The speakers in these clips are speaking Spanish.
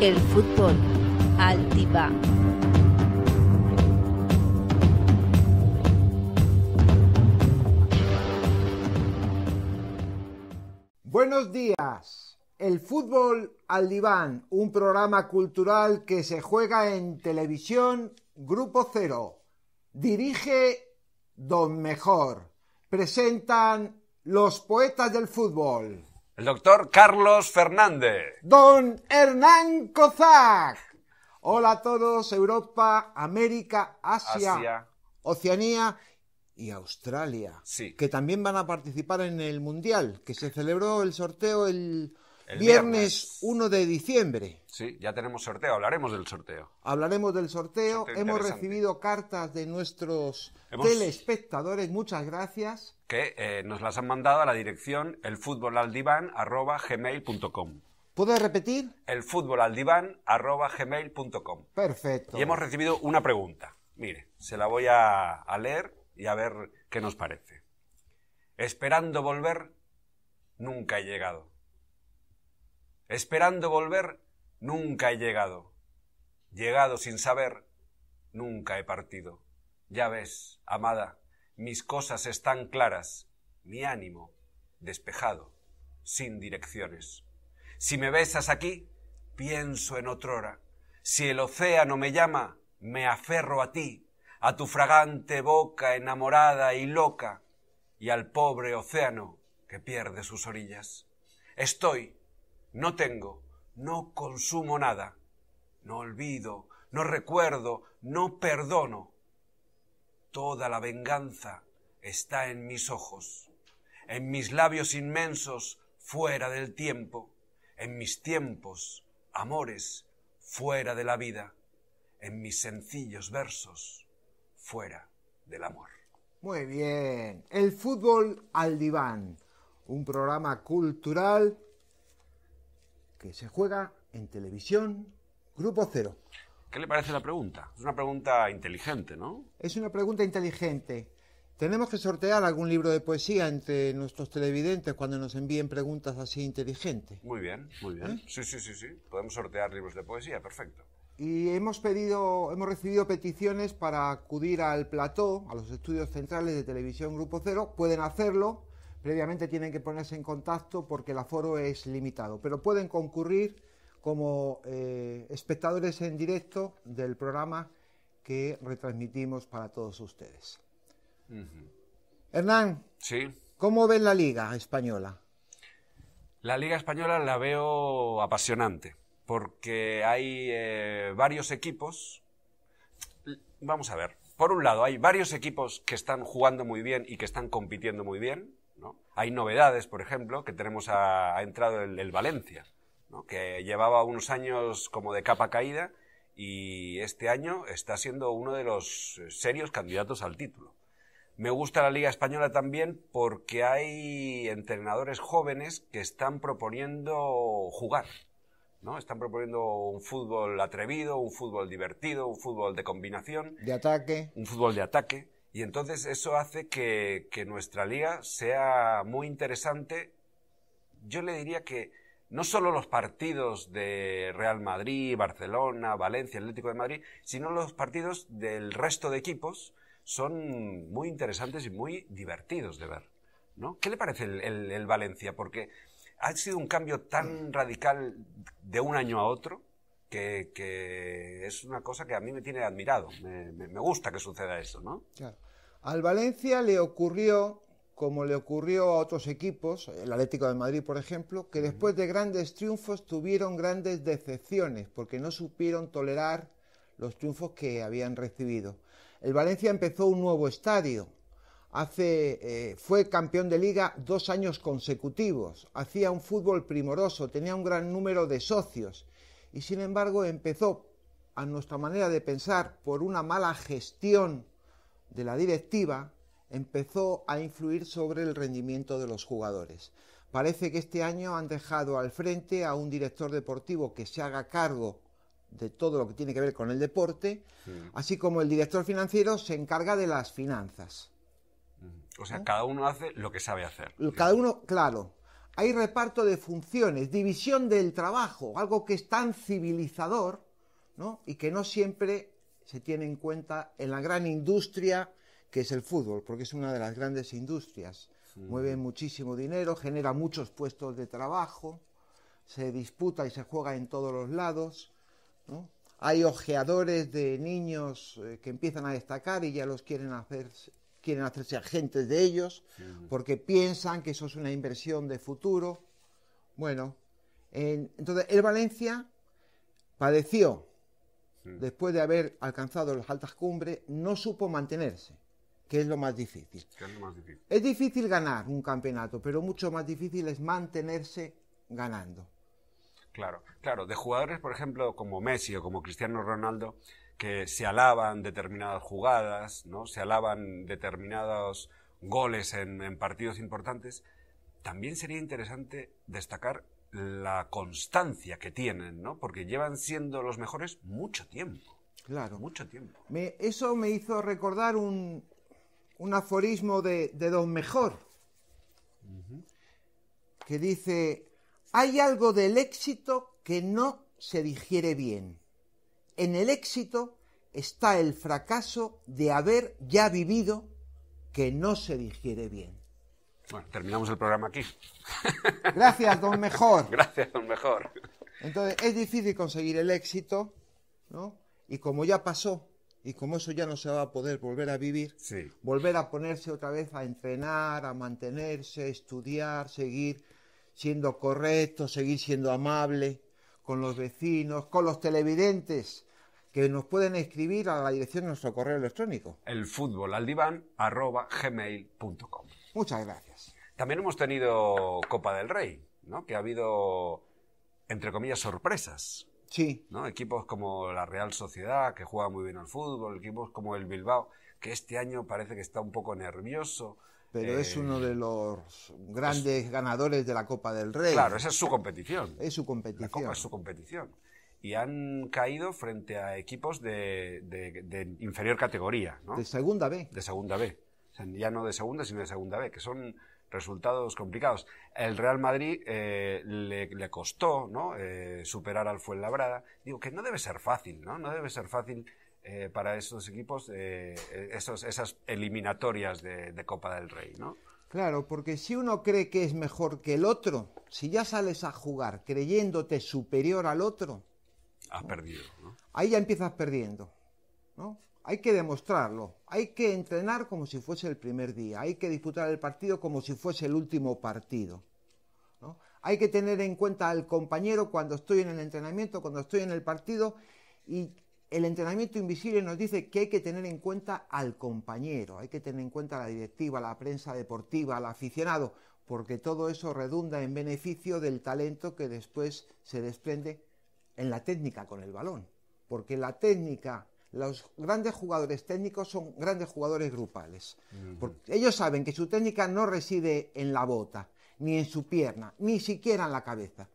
El fútbol, al diván. Buenos días. El fútbol al diván, un programa cultural que se juega en televisión Grupo Cero. Dirige Don Mejor. Presentan los poetas del fútbol el doctor Carlos Fernández, don Hernán Kozak. Hola a todos, Europa, América, Asia, Oceanía y Australia, que también van a participar en el Mundial, que se celebró el sorteo el, viernes, 1 de diciembre. Sí, ya tenemos sorteo, hablaremos del sorteo. Hablaremos del sorteo, hemos recibido cartas de nuestros telespectadores, muchas gracias que eh, nos las han mandado a la dirección elfutbolaldivan.gmail.com ¿Puedes repetir? elfutbolaldivan.gmail.com Perfecto. Y hemos recibido una pregunta. Mire, se la voy a leer y a ver qué nos parece. Esperando volver, nunca he llegado. Esperando volver, nunca he llegado. Llegado sin saber, nunca he partido. Ya ves, amada, mis cosas están claras, mi ánimo despejado, sin direcciones. Si me besas aquí, pienso en otrora. Si el océano me llama, me aferro a ti, a tu fragante boca enamorada y loca, y al pobre océano que pierde sus orillas. Estoy, no tengo, no consumo nada, no olvido, no recuerdo, no perdono, Toda la venganza está en mis ojos, en mis labios inmensos fuera del tiempo, en mis tiempos, amores fuera de la vida, en mis sencillos versos fuera del amor. Muy bien, el fútbol al diván, un programa cultural que se juega en televisión Grupo Cero. ¿Qué le parece la pregunta? Es una pregunta inteligente, ¿no? Es una pregunta inteligente. Tenemos que sortear algún libro de poesía entre nuestros televidentes cuando nos envíen preguntas así inteligentes. Muy bien, muy bien. ¿Eh? Sí, sí, sí, sí. Podemos sortear libros de poesía, perfecto. Y hemos pedido, hemos recibido peticiones para acudir al plató, a los estudios centrales de Televisión Grupo Cero. Pueden hacerlo, previamente tienen que ponerse en contacto porque el aforo es limitado, pero pueden concurrir como eh, espectadores en directo del programa que retransmitimos para todos ustedes. Hernán, ¿cómo ven la liga española? La liga española la veo apasionante, porque hay eh, varios equipos. Vamos a ver, por un lado, hay varios equipos que están jugando muy bien y que están compitiendo muy bien. Hay novedades, por ejemplo, que tenemos, ha entrado el Valencia que llevaba unos años como de capa caída y este año está siendo uno de los eh, serios candidatos al título. Me gusta la Liga Española también porque hay entrenadores jóvenes que están proponiendo jugar, ¿no? Están proponiendo un fútbol atrevido, un fútbol divertido, un fútbol de combinación. De ataque. Un fútbol de ataque. Y entonces eso hace que nuestra liga sea muy interesante. Yo le diría que no solo los partidos de Real Madrid, Barcelona, Valencia, Atlético de Madrid, sino los partidos del resto de equipos son muy interesantes y muy divertidos de ver. ¿no? ¿Qué le parece el, Valencia? Porque ha sido un cambio tan radical de un año a otro que, es una cosa que a mí me tiene admirado. Me, gusta que suceda eso, ¿no? Claro. Al Valencia le ocurrió como le ocurrió a otros equipos, el Atlético de Madrid, por ejemplo, que después de grandes triunfos tuvieron grandes decepciones porque no supieron tolerar los triunfos que habían recibido. El Valencia empezó un nuevo estadio. Hace, eh, fue campeón de liga dos años consecutivos, hacía un fútbol primoroso, tenía un gran número de socios y sin embargo empezó, a nuestra manera de pensar, por una mala gestión de la directiva, empezó a influir sobre el rendimiento de los jugadores. Parece que este año han dejado al frente a un director deportivo que se haga cargo de todo lo que tiene que ver con el deporte, así como el director financiero se encarga de las finanzas. O sea, cada uno hace lo que sabe hacer. Cada uno, claro. Hay reparto de funciones, división del trabajo, algo que es tan civilizador ¿no? y que no siempre se tiene en cuenta en la gran industria que es el fútbol, porque es una de las grandes industrias. Mueve muchísimo dinero, genera muchos puestos de trabajo, se disputa y se juega en todos los lados. Hay ojeadores de niños eh, que empiezan a destacar y ya los quieren hacer quieren hacerse agentes de ellos porque piensan que eso es una inversión de futuro. Bueno, en, entonces el Valencia padeció después de haber alcanzado las altas cumbres, no supo mantenerse que es lo más difícil. ¿Qué es lo más difícil? Es difícil ganar un campeonato, pero mucho más difícil es mantenerse ganando. Claro, claro, de jugadores, por ejemplo, como Messi o como Cristiano Ronaldo, que se alaban determinadas jugadas, ¿no? Se alaban determinados goles en, partidos importantes, también sería interesante destacar la constancia que tienen, ¿no? Porque llevan siendo los mejores mucho tiempo. Claro. Mucho tiempo. eso me hizo recordar un, un aforismo de, Don Mejor, que dice, hay algo del éxito que no se digiere bien. En el éxito está el fracaso de haber ya vivido que no se digiere bien. Bueno, terminamos el programa aquí. Gracias, don Mejor. Gracias, don Mejor. Entonces, es difícil conseguir el éxito, ¿no? Y como ya pasó, y como eso ya no se va a poder volver a vivir, volver a ponerse otra vez a entrenar, a mantenerse, estudiar, seguir siendo correcto, seguir siendo amable con los vecinos, con los televidentes que nos pueden escribir a la dirección de nuestro correo electrónico. El fútbol al diván, arroba, Muchas gracias. También hemos tenido Copa del Rey, ¿no? que ha habido, entre comillas, sorpresas. Sí. ¿no? Equipos como la Real Sociedad, que juega muy bien al fútbol, equipos como el Bilbao, que este año parece que está un poco nervioso. Pero es eh, uno de los grandes ganadores de la Copa del Rey. Claro, esa es su competición. Es su competición. La Copa es su competición. Y han caído frente a equipos de, inferior categoría. ¿no? De segunda B. De segunda B. ya no de segunda, sino de segunda B, que son resultados complicados. El Real Madrid eh, le, costó ¿no? Eh, superar al Fuenlabrada. Digo que no debe ser fácil, ¿no? No debe ser fácil eh, para esos equipos esos, esas eliminatorias de, Copa del Rey, ¿no? Claro, porque si uno cree que es mejor que el otro, si ya sales a jugar creyéndote superior al otro... Has perdido, ¿no? Ahí ya empiezas perdiendo. Hay que demostrarlo, hay que entrenar como si fuese el primer día, hay que disputar el partido como si fuese el último partido. Hay que tener en cuenta al compañero cuando estoy en el entrenamiento, cuando estoy en el partido y el entrenamiento invisible nos dice que hay que tener en cuenta al compañero, hay que tener en cuenta la directiva, la prensa deportiva, al aficionado, porque todo eso redunda en beneficio del talento que después se desprende en la técnica con el balón, porque la técnica los grandes jugadores técnicos son grandes jugadores grupales. porque ellos saben que su técnica no reside en la bota, ni en su pierna, ni siquiera en la cabeza.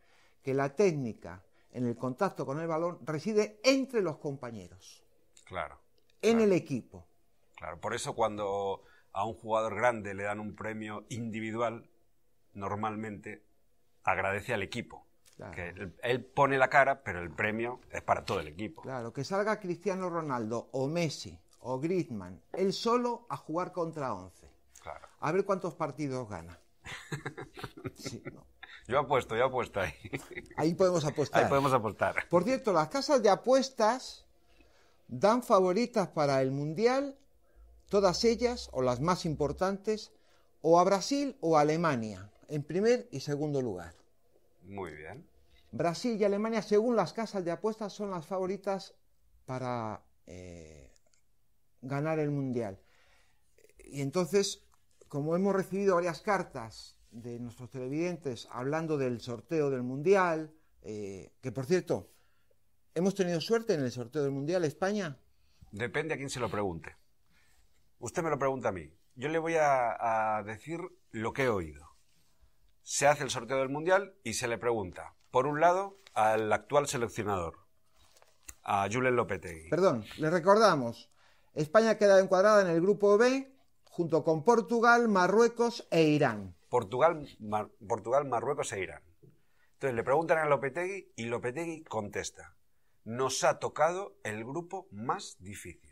Que la técnica en el contacto con el balón reside entre los compañeros. Claro. En el equipo. Claro, por eso cuando a un jugador grande le dan un premio individual, normalmente agradece al equipo él, pone la cara, pero el premio es para todo el equipo. Claro, que salga Cristiano Ronaldo o Messi o Griezmann, él solo a jugar contra 11. A ver cuántos partidos gana. Yo apuesto, yo apuesto ahí. Ahí podemos apostar. Ahí podemos apostar. Por cierto, las casas de apuestas dan favoritas para el Mundial, todas ellas, o las más importantes, o a Brasil o a Alemania, en primer y segundo lugar. Muy bien. Brasil y Alemania, según las casas de apuestas, son las favoritas para eh, ganar el Mundial. Y entonces, como hemos recibido varias cartas de nuestros televidentes hablando del sorteo del Mundial, eh, que por cierto, ¿hemos tenido suerte en el sorteo del Mundial España? Depende a quién se lo pregunte. Usted me lo pregunta a mí. Yo le voy a decir lo que he oído se hace el sorteo del Mundial y se le pregunta, por un lado, al actual seleccionador, a Julen Lopetegui. Perdón, le recordamos, España queda encuadrada en el grupo B junto con Portugal, Marruecos e Irán. Portugal, Portugal Marruecos e Irán. Entonces le preguntan a Lopetegui y Lopetegui contesta, nos ha tocado el grupo más difícil.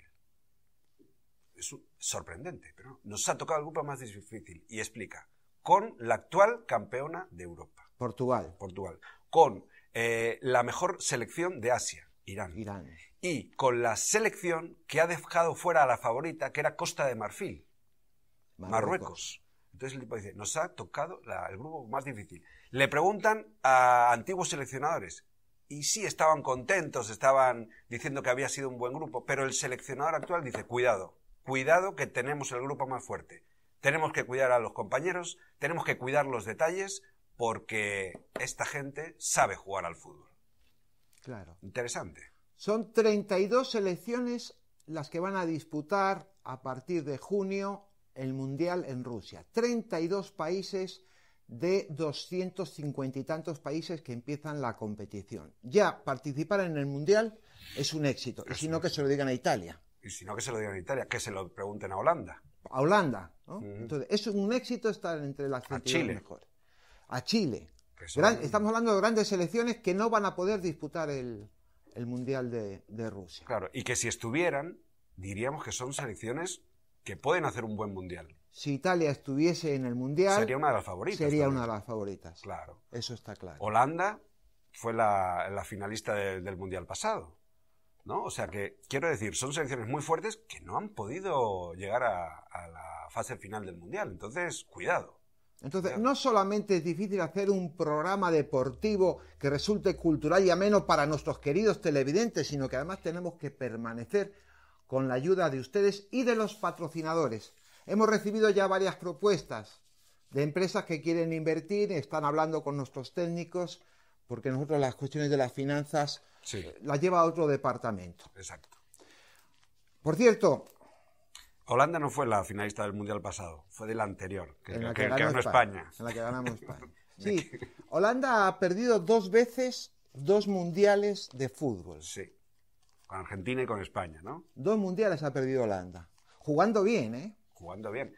Es sorprendente, pero nos ha tocado el grupo más difícil y explica, con la actual campeona de Europa. Portugal. Portugal. Con eh, la mejor selección de Asia, Irán. Irán. Y con la selección que ha dejado fuera a la favorita, que era Costa de Marfil, Marruecos. Entonces el tipo dice, nos ha tocado el grupo más difícil. Le preguntan a antiguos seleccionadores, y sí, estaban contentos, estaban diciendo que había sido un buen grupo, pero el seleccionador actual dice, cuidado, cuidado que tenemos el grupo más fuerte. Tenemos que cuidar a los compañeros, tenemos que cuidar los detalles, porque esta gente sabe jugar al fútbol. Claro. Interesante. Son 32 selecciones las que van a disputar a partir de junio el Mundial en Rusia. 32 países de 250 y tantos países que empiezan la competición. Ya participar en el Mundial es un éxito, y si no que se lo digan a Italia. Y si no que se lo digan a Italia, que se lo pregunten a Holanda a Holanda. ¿no? Entonces, es un éxito estar entre las a Chile. mejor. A Chile. estamos hablando de grandes selecciones que no van a poder disputar el, Mundial de, Rusia. Claro, y que si estuvieran, diríamos que son selecciones que pueden hacer un buen Mundial. Si Italia estuviese en el Mundial... Sería una de las favoritas. Sería una de las favoritas. Claro. Eso está claro. Holanda fue la, finalista del Mundial pasado. O sea que, quiero decir, son selecciones muy fuertes que no han podido llegar a, a la fase final del Mundial. Entonces, cuidado. Entonces, no solamente es difícil hacer un programa deportivo que resulte cultural y ameno para nuestros queridos televidentes, sino que además tenemos que permanecer con la ayuda de ustedes y de los patrocinadores. Hemos recibido ya varias propuestas de empresas que quieren invertir, están hablando con nuestros técnicos, porque nosotros las cuestiones de las finanzas eh, la lleva a otro departamento. Exacto. Por cierto, Holanda no fue la finalista del Mundial pasado, fue del anterior, en la que, que, España, En la que ganamos España. Sí, Holanda ha perdido dos veces dos mundiales de fútbol. Sí, con Argentina y con España, ¿no? Dos mundiales ha perdido Holanda. Jugando bien, ¿eh? Jugando bien.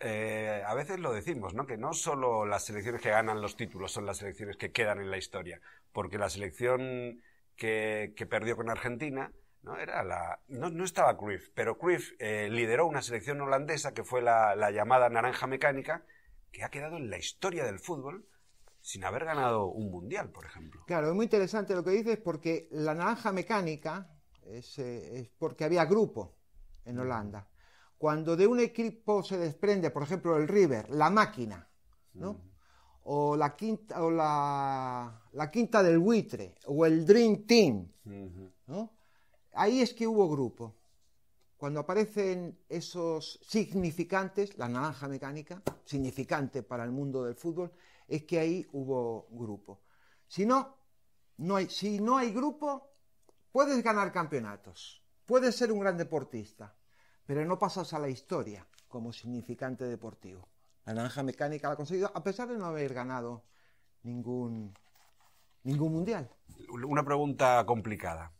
Eh, a veces lo decimos, ¿no? Que no solo las selecciones que ganan los títulos son las selecciones que quedan en la historia, porque la selección que, perdió con Argentina, ¿no? Era la, no, estaba Cruyff, pero Cruyff eh, lideró una selección holandesa que fue la, llamada naranja mecánica, que ha quedado en la historia del fútbol sin haber ganado un mundial, por ejemplo. Claro, es muy interesante lo que dices porque la naranja mecánica es, eh, porque había grupo en mm. Holanda. Cuando de un equipo se desprende, por ejemplo, el River, la máquina, ¿no? Mm o la quinta, o la, la quinta del buitre, o el Dream Team. Ahí es que hubo grupo. Cuando aparecen esos significantes, la naranja mecánica, significante para el mundo del fútbol, es que ahí hubo grupo. Si no, no hay, si no hay grupo, puedes ganar campeonatos, puedes ser un gran deportista, pero no pasas a la historia como significante deportivo. La naranja mecánica la ha conseguido a pesar de no haber ganado ningún, ningún mundial. Una pregunta complicada.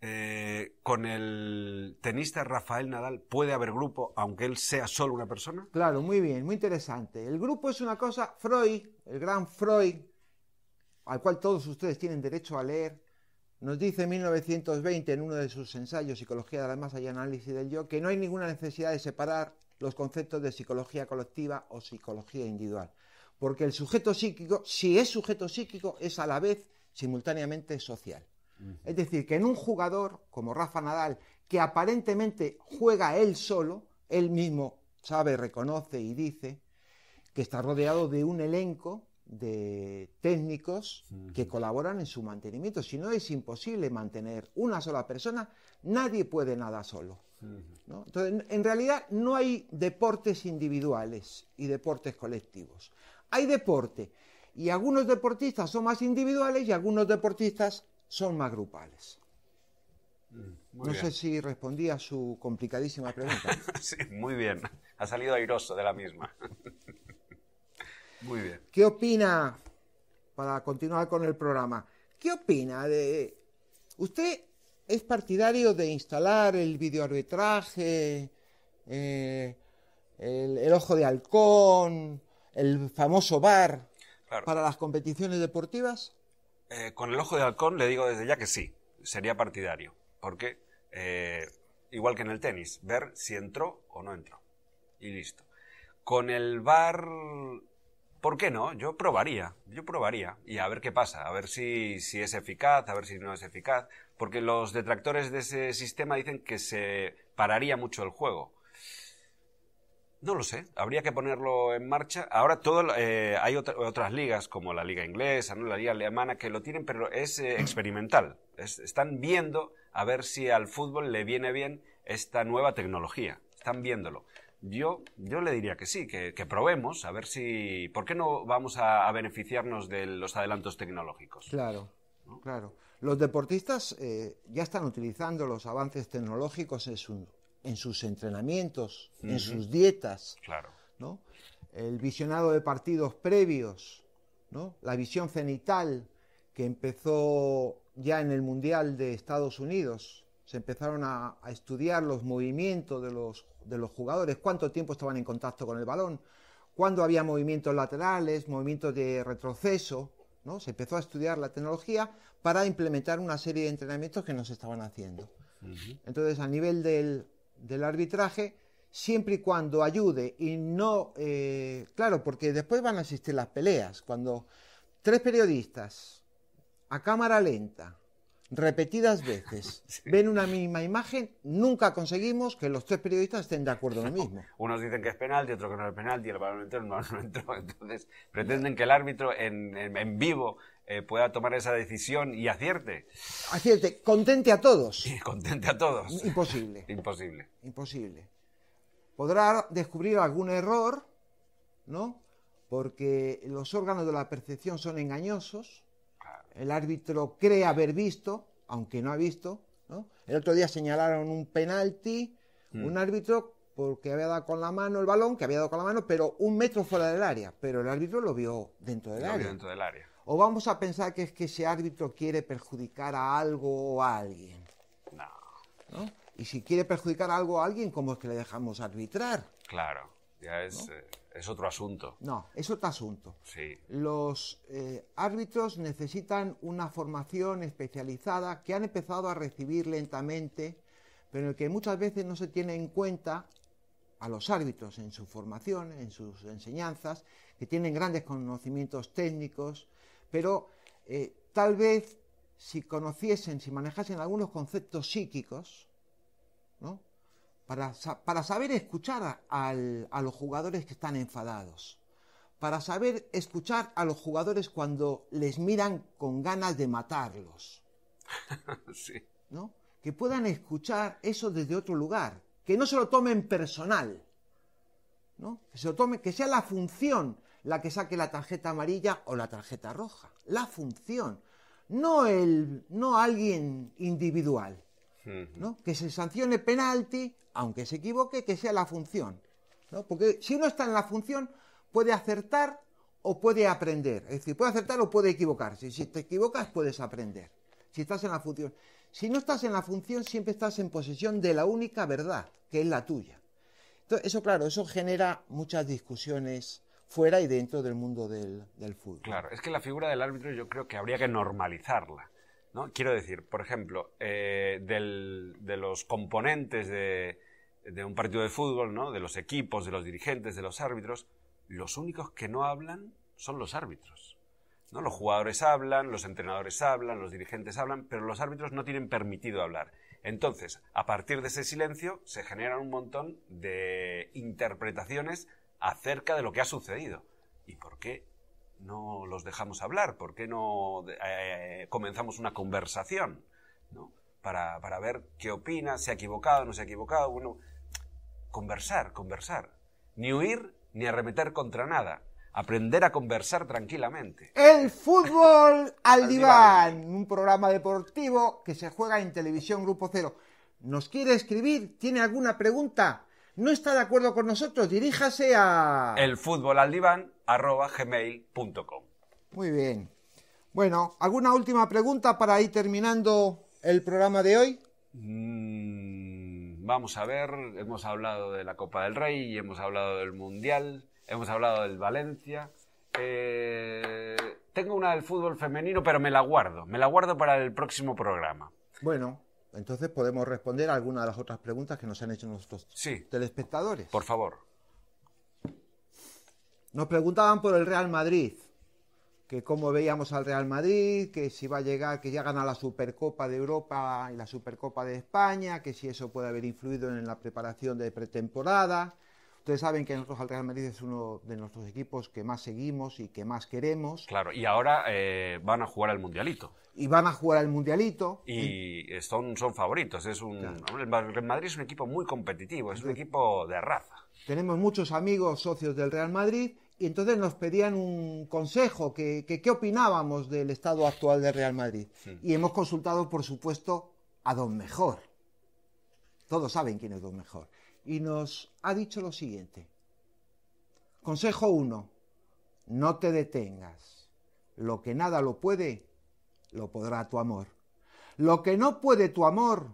Eh, ¿Con el tenista Rafael Nadal puede haber grupo aunque él sea solo una persona? Claro, muy bien, muy interesante. El grupo es una cosa, Freud, el gran Freud, al cual todos ustedes tienen derecho a leer, nos dice en 1920 en uno de sus ensayos, Psicología de la Masa y Análisis del Yo, que no hay ninguna necesidad de separar los conceptos de psicología colectiva o psicología individual. Porque el sujeto psíquico, si es sujeto psíquico, es a la vez simultáneamente social. Es decir, que en un jugador como Rafa Nadal, que aparentemente juega él solo, él mismo sabe, reconoce y dice, que está rodeado de un elenco de técnicos que colaboran en su mantenimiento. Si no, es imposible mantener una sola persona, nadie puede nada solo. Entonces, en realidad no hay deportes individuales y deportes colectivos. Hay deporte y algunos deportistas son más individuales y algunos deportistas son más grupales. Mm, no sé si respondí a su complicadísima pregunta. sí, muy bien. Ha salido airoso de la misma. muy bien. ¿Qué opina, para continuar con el programa, qué opina de... Usted es partidario de instalar el videoarbitraje, eh, el, ojo de halcón, el famoso bar para las competiciones deportivas? Eh, con el ojo de halcón le digo desde ya que sí, sería partidario, porque eh, igual que en el tenis, ver si entró o no entró. Y listo. Con el bar, ¿por qué no? Yo probaría, yo probaría y a ver qué pasa, a ver si, si es eficaz, a ver si no es eficaz, porque los detractores de ese sistema dicen que se pararía mucho el juego. No lo sé, habría que ponerlo en marcha. Ahora todo, eh, hay otras ligas, como la liga inglesa, la liga alemana, que lo tienen, pero es eh, experimental. están viendo a ver si al fútbol le viene bien esta nueva tecnología. Están viéndolo. Yo, yo le diría que sí, que, probemos, a ver si... ¿Por qué no vamos a, beneficiarnos de los adelantos tecnológicos? Claro, claro. Los deportistas eh, ya están utilizando los avances tecnológicos en, sus entrenamientos, en sus dietas, claro. ¿no? el visionado de partidos previos, ¿no? la visión cenital que empezó ya en el Mundial de Estados Unidos. Se empezaron a, estudiar los movimientos de los, jugadores, cuánto tiempo estaban en contacto con el balón, cuándo había movimientos laterales, movimientos de retroceso, ¿no? Se empezó a estudiar la tecnología para implementar una serie de entrenamientos que nos estaban haciendo. Entonces, a nivel del, arbitraje, siempre y cuando ayude y no... Eh, claro, porque después van a existir las peleas. Cuando tres periodistas a cámara lenta, repetidas veces, ven una misma imagen, nunca conseguimos que los tres periodistas estén de acuerdo en lo mismo. Unos dicen que es penal y otro que no es penal, y el balón entró, no, entró. Entonces, pretenden que el árbitro en vivo eh, pueda tomar esa decisión y acierte. Acierte, contente a todos. Y contente a todos. Imposible. Imposible. Imposible. Podrá descubrir algún error, ¿no? Porque los órganos de la percepción son engañosos. El árbitro cree haber visto, aunque no ha visto. ¿no? El otro día señalaron un penalti, hmm. un árbitro porque había dado con la mano el balón, que había dado con la mano, pero un metro fuera del área. Pero el árbitro lo vio dentro del área. Vio dentro del área. ¿O vamos a pensar que es que ese árbitro quiere perjudicar a algo o a alguien? No. ¿No? Y si quiere perjudicar a algo o a alguien, ¿cómo es que le dejamos arbitrar? Claro, ya eh, es, otro asunto. No, es otro asunto. Sí. Los eh, árbitros necesitan una formación especializada que han empezado a recibir lentamente, pero en el que muchas veces no se tiene en cuenta a los árbitros en su formación, en sus enseñanzas, que tienen grandes conocimientos técnicos, pero eh, tal vez si conociesen, si manejasen algunos conceptos psíquicos, Para, saber escuchar a, los jugadores que están enfadados, para saber escuchar a los jugadores cuando les miran con ganas de matarlos. ¿No? Que puedan escuchar eso desde otro lugar, que no se lo tomen personal, ¿no? Que se lo tomen, que sea la función la que saque la tarjeta amarilla o la tarjeta roja. La función, no, el, no alguien individual. ¿no? Que se sancione penalti, aunque se equivoque, que sea la función. ¿no? Porque si uno está en la función, puede acertar o puede aprender. Es decir, puede acertar o puede equivocarse. Si te equivocas, puedes aprender. Si estás en la función. Si no estás en la función, siempre estás en posesión de la única verdad, que es la tuya. eso, claro, eso genera muchas discusiones fuera y dentro del mundo del, fútbol. Claro, es que la figura del árbitro yo creo que habría que normalizarla. ¿no? Quiero decir, por ejemplo, eh, de los componentes de, de, un partido de fútbol, ¿no? de los equipos, de los dirigentes, de los árbitros, los únicos que no hablan son los árbitros. ¿no? Los jugadores hablan, los entrenadores hablan, los dirigentes hablan, pero los árbitros no tienen permitido hablar. Entonces, a partir de ese silencio se generan un montón de interpretaciones acerca de lo que ha sucedido. ¿Y por qué no los dejamos hablar? ¿Por qué no eh, comenzamos una conversación? Para, ver qué opina, se ha equivocado, no se ha equivocado. conversar, conversar. Ni huir ni arremeter contra nada. Aprender a conversar tranquilamente. El fútbol al, diván, un programa deportivo que se juega en Televisión Grupo Cero. ¿Nos quiere escribir? ¿Tiene alguna pregunta? no está de acuerdo con nosotros, diríjase a... elfutbolaldivan@gmail.com. Muy bien. Bueno, ¿alguna última pregunta para ir terminando el programa de hoy? Mm, vamos a ver, hemos hablado de la Copa del Rey, hemos hablado del Mundial, hemos hablado del Valencia. Eh, tengo una del fútbol femenino, pero me la guardo. Me la guardo para el próximo programa. Bueno. Entonces podemos responder a alguna de las otras preguntas que nos han hecho nuestros sí. telespectadores. Por favor. Nos preguntaban por el Real Madrid, que cómo veíamos al Real Madrid, que si va a llegar, que ya gana la Supercopa de Europa y la Supercopa de España, que si eso puede haber influido en la preparación de pretemporada, Ustedes saben que nosotros al Real Madrid es uno de nuestros equipos que más seguimos y que más queremos. Claro, y ahora eh, van a jugar al Mundialito. Y van a jugar al Mundialito. Y, son, son favoritos. Es un, Madrid es un equipo muy competitivo, es un equipo de raza. Tenemos muchos amigos socios del Real Madrid y entonces nos pedían un consejo, que, qué opinábamos del estado actual del Real Madrid. Y hemos consultado, por supuesto, a Don Mejor. Todos saben quién es Don Mejor y nos ha dicho lo siguiente. Consejo 1. No te detengas. Lo que nada lo puede, lo podrá tu amor. Lo que no puede tu amor,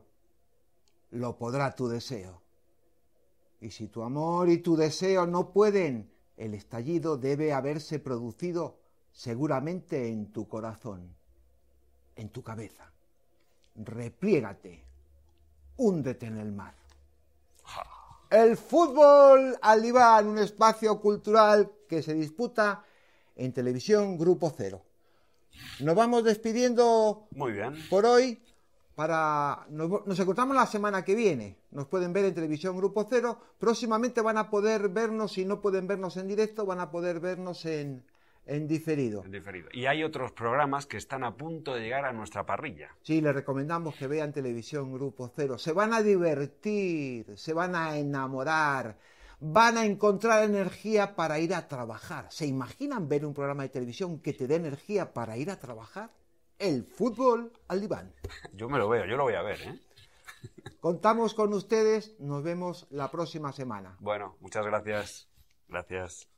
lo podrá tu deseo. Y si tu amor y tu deseo no pueden, el estallido debe haberse producido seguramente en tu corazón, en tu cabeza. Repliégate, húndete en el mar. El fútbol al diván, un espacio cultural que se disputa en televisión Grupo Cero. Nos vamos despidiendo por hoy. Para... Nos, nos, encontramos la semana que viene. Nos pueden ver en televisión Grupo Cero. Próximamente van a poder vernos, si no pueden vernos en directo, van a poder vernos en, en diferido. Y hay otros programas que están a punto de llegar a nuestra parrilla. Sí, les recomendamos que vean Televisión Grupo Cero. Se van a divertir, se van a enamorar, van a encontrar energía para ir a trabajar. ¿Se imaginan ver un programa de televisión que te dé energía para ir a trabajar? El fútbol al diván. Yo me lo veo, yo lo voy a ver, ¿eh? Contamos con ustedes, nos vemos la próxima semana. Bueno, muchas gracias. Gracias.